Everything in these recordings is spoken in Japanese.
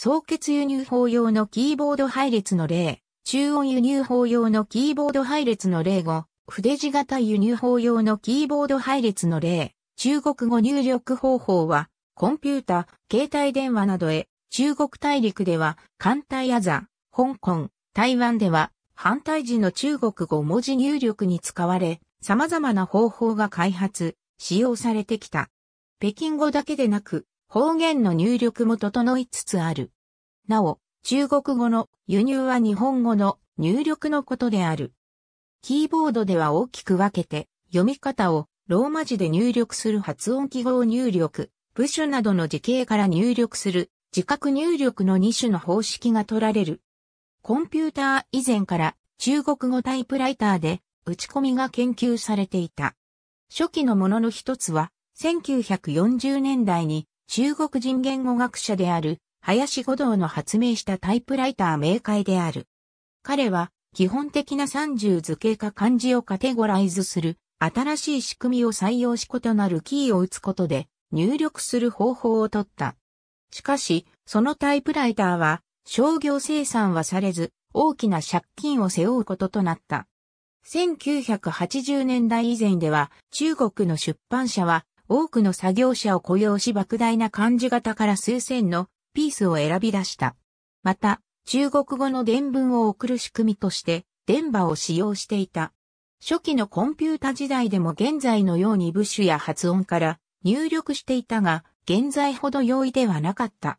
総決輸入法用のキーボード配列の例、中音輸入法用のキーボード配列の例後、筆字型輸入法用のキーボード配列の例、中国語入力方法は、コンピュータ、携帯電話などへ、中国大陸では、艦隊アザ、香港、台湾では、反対時の中国語文字入力に使われ、様々な方法が開発、使用されてきた。北京語だけでなく、方言の入力も整いつつある。なお、中国語の輸入は日本語の入力のことである。キーボードでは大きく分けて、読み方をローマ字で入力する発音記号入力、部首などの字形から入力する、自覚入力の2種の方式が取られる。コンピューター以前から中国語タイプライターで打ち込みが研究されていた。初期のものの一つは、1940年代に中国人言語学者である林五道の発明したタイプライター明快である。彼は基本的な30図形か漢字をカテゴライズする新しい仕組みを採用し異なるキーを打つことで入力する方法をとった。しかし、そのタイプライターは商業生産はされず大きな借金を背負うこととなった。1980年代以前では中国の出版社は多くの作業者を雇用し莫大な漢字型から数千のピースを選び出した。また、中国語の伝文を送る仕組みとして、電波を使用していた。初期のコンピュータ時代でも現在のように部首や発音から入力していたが、現在ほど容易ではなかった。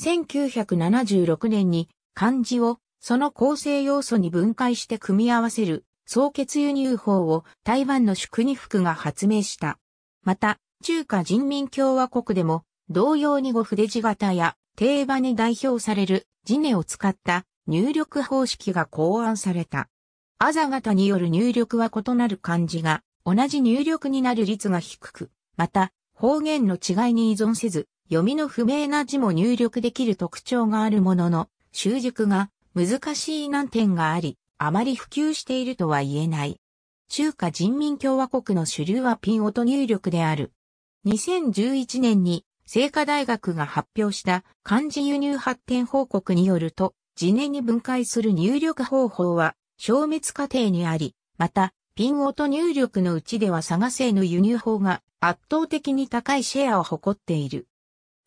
1976年に漢字をその構成要素に分解して組み合わせる総結輸入法を台湾の祝に服が発明した。また、中華人民共和国でも、同様に五筆字型や、定場に代表される、字ネを使った入力方式が考案された。あざ型による入力は異なる漢字が、同じ入力になる率が低く、また、方言の違いに依存せず、読みの不明な字も入力できる特徴があるものの、習熟が難しい難点があり、あまり普及しているとは言えない。中華人民共和国の主流はピン音入力である。2011年に、聖火大学が発表した漢字輸入発展報告によると、次年に分解する入力方法は消滅過程にあり、また、ピン音入力のうちでは佐賀製の輸入法が圧倒的に高いシェアを誇っている。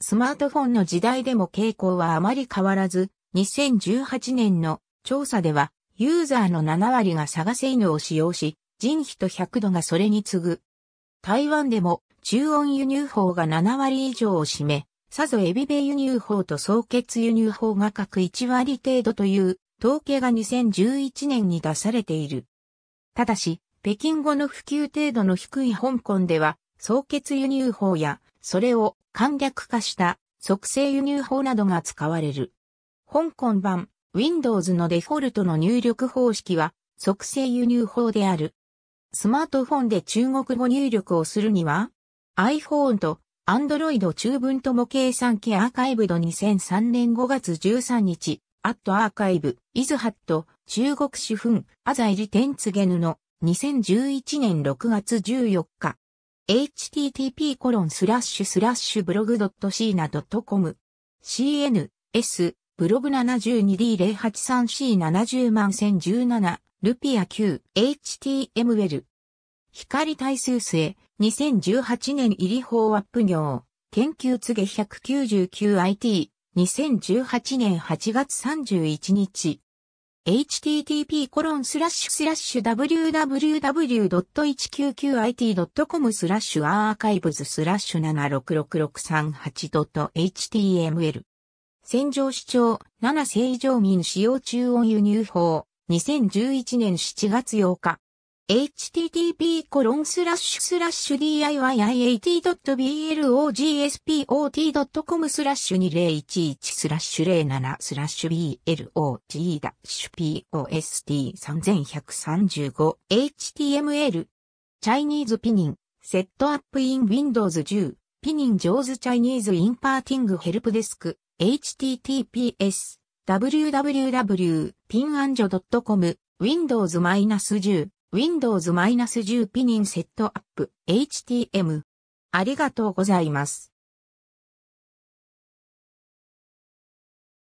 スマートフォンの時代でも傾向はあまり変わらず、2018年の調査では、ユーザーの7割が佐賀製のを使用し、人比と100度がそれに次ぐ。台湾でも中温輸入法が7割以上を占め、さぞエビベ輸入法と総決輸入法が各1割程度という統計が2011年に出されている。ただし、北京語の普及程度の低い香港では、総決輸入法や、それを簡略化した促成輸入法などが使われる。香港版 Windows のデフォルトの入力方式は、促成輸入法である。スマートフォンで中国語入力をするには、iPhone と Android 中文とも計算機アーカイブド2003年5月13日、アットアーカイブ、イズハット、中国主粉、アザイリテンツゲヌの2011年6月14日、http コロンスラッシュスラッシュブログドットシーナドットコム、cns ブログ 72d083c70 万1017ルピア Q、HTM l 光耐数末、2018年入り法アップ業、研究告げ 199IT、2018年8月31日。http コロンスラッシュスラッシュ www.199it.com スラッシュアーカイブズスラッシュ 766638.html 戦場主張7正常民使用中音輸入法2011年7月8日。http://diy.iat.blogspo.com t スラッシュ2011スラッシュ07スラッシュ blog-post3135html チャイニーズピニンセットアップイン Windows 10ピニンジョーズチャイニーズインパーティングヘルプデスク https www.pinanjo.com Windows-10 Windows-10 ピニンセットアップ HTM ありがとうございます。